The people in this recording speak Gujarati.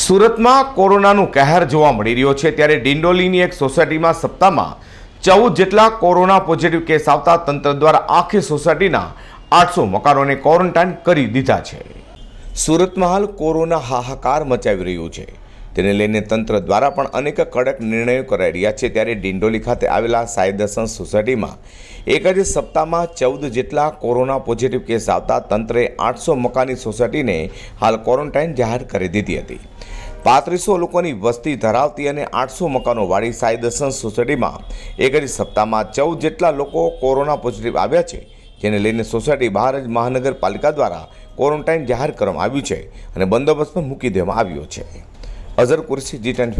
સુરતમાં કોરોનાનું કહેર જોવા મળી રહ્યો છે ત્યારે ડિંડોલીની એક સોસાયટીમાં સપ્તાહમાં ચૌદ જેટલા કોરોના પોઝિટિવ કેસ આવતા તંત્ર દ્વારા આખી સોસાયટીના આઠસો મકાનોને ક્વોરન્ટાઇન કરી દીધા છે સુરતમાં હાલ કોરોના હાહાકાર મચાવી રહ્યો છે તેને લઈને તંત્ર દ્વારા પણ અનેક કડક નિર્ણયો કરાઈ રહ્યા છે ત્યારે ડિંડોલી ખાતે આવેલા સાઈ દર્શન સોસાયટીમાં એક જ સપ્તાહમાં ચૌદ જેટલા કોરોના પોઝિટિવ કેસ આવતા તંત્રે આઠસો મકાની સોસાયટીને હાલ ક્વોરન્ટાઇન જાહેર કરી દીધી હતી પાંત્રીસો લોકોની વસ્તી ધરાવતી અને આઠસો મકાનોવાળી સાઈ દર્શન સોસાયટીમાં એક જ સપ્તાહમાં ચૌદ જેટલા લોકો કોરોના પોઝિટિવ આવ્યા છે જેને લઈને સોસાયટી બહાર જ મહાનગરપાલિકા દ્વારા ક્વોરન્ટાઇન જાહેર કરવામાં આવ્યું છે અને બંદોબસ્ત પણ મૂકી દેવામાં આવ્યો છે અઝર કુરશી જી ટેન